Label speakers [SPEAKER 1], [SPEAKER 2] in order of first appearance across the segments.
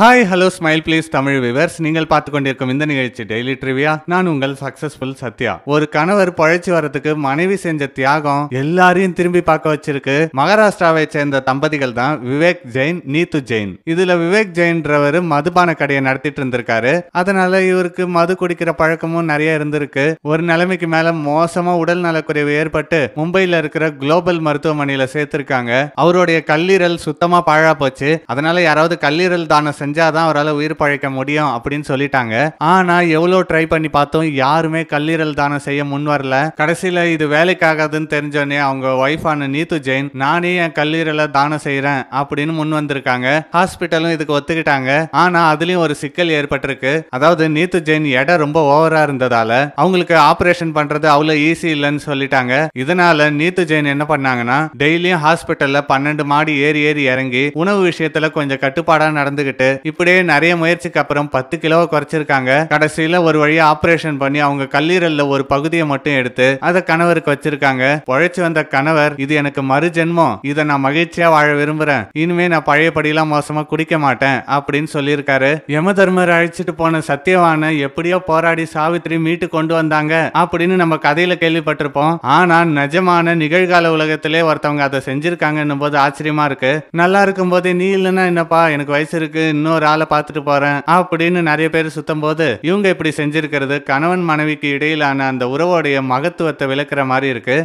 [SPEAKER 1] hi hello smile place Tamil viewers நீங்கள் பார்த்து கொண்டிருக்கும் இந்த நிகழ்ச்சி டெய்லி ட்ரிவியா நான் உங்கள் சக்சஸ்ஃபுல் சத்யா ஒரு கணவர் பழைச்சு வரதுக்கு மனைவி செஞ்ச தியாகம் எல்லாரையும் திரும்பி பார்க்க வச்சிருக்கு மகாராஷ்டிராவை சேர்ந்த தம்பதிகள் தான் விவேக் ஜெயின் நீத்து ஜெயின் இதுல விவேக் ஜெயின்றவர் மதுபான கடையை நடத்திட்டு இருந்திருக்காரு அதனால இவருக்கு மது குடிக்கிற பழக்கமும் நிறைய இருந்திருக்கு ஒரு நிலைமைக்கு மேல மோசமா உடல் நலக்குறைவு ஏற்பட்டு மும்பையில இருக்கிற குளோபல் மருத்துவமனையில சேர்த்திருக்காங்க அவருடைய கல்லீரல் சுத்தமா பாழா போச்சு அதனால யாராவது கல்லீரல் தான செஞ்சால் தான் அவரால் உயிர் பழைக்க முடியும் அப்படின்னு சொல்லிட்டாங்க ஆனால் எவ்வளோ ட்ரை பண்ணி பார்த்தோம் யாருமே கல்லீரல் தானம் செய்ய முன் வரல கடைசியில் இது வேலைக்காகாதுன்னு தெரிஞ்சோடனே அவங்க ஒய்ஃபான நீத்து ஜெயின் நானே என் கல்லீரலை தானம் செய்கிறேன் அப்படின்னு முன் வந்திருக்காங்க ஹாஸ்பிட்டலும் இதுக்கு ஒத்துக்கிட்டாங்க ஆனால் அதுலேயும் ஒரு சிக்கல் ஏற்பட்டிருக்கு அதாவது நீத்து ஜெயின் எடை ரொம்ப ஓவரா இருந்ததால அவங்களுக்கு ஆபரேஷன் பண்றது அவ்வளோ ஈஸி இல்லைன்னு சொல்லிட்டாங்க இதனால நீத்து ஜெயின் என்ன பண்ணாங்கன்னா டெய்லியும் ஹாஸ்பிட்டல்ல பன்னெண்டு மாடி ஏறி ஏறி இறங்கி உணவு விஷயத்துல கொஞ்சம் கட்டுப்பாடா நடந்துகிட்டு இப்படியே நிறைய முயற்சிக்கு அப்புறம் பத்து கிலோ குறைச்சிருக்காங்க கடைசியில ஒரு வழியா ஆபரேஷன் பண்ணி அவங்க கல்லீரல்ல ஒரு பகுதியை மட்டும் எடுத்து அதை கணவருக்கு வச்சிருக்காங்க உழைச்சு வந்த கணவர் இது எனக்கு மறு ஜென்மம் இதை நான் மகிழ்ச்சியா வாழ விரும்புறேன் இனிமே நான் பழையபடியெல்லாம் மோசமா குடிக்க மாட்டேன் அப்படின்னு சொல்லியிருக்காரு யம தர்மர் அழைச்சிட்டு போன சத்தியவான எப்படியோ போராடி சாவித்திரி மீட்டு கொண்டு வந்தாங்க அப்படின்னு நம்ம கதையில கேள்விப்பட்டிருப்போம் ஆனா நிஜமான நிகழ்கால உலகத்திலே ஒருத்தவங்க அதை செஞ்சிருக்காங்கன்னும் போது ஆச்சரியமா இருக்கு நல்லா இருக்கும் போதே நீ இல்லைன்னா என்னப்பா எனக்கு வயசு இருக்கு இன்னொரு ஆளை பார்த்துட்டு போறேன் அப்படின்னு நிறைய பேர் சுத்தும் போது இவங்க இப்படி செஞ்சிருக்கிறது கணவன் மனைவிக்கு இடையிலான அந்த உறவோடைய மகத்துவத்தை விளக்குற மாதிரி இருக்கு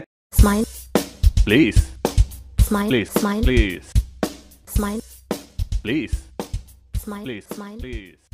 [SPEAKER 1] please please please please please please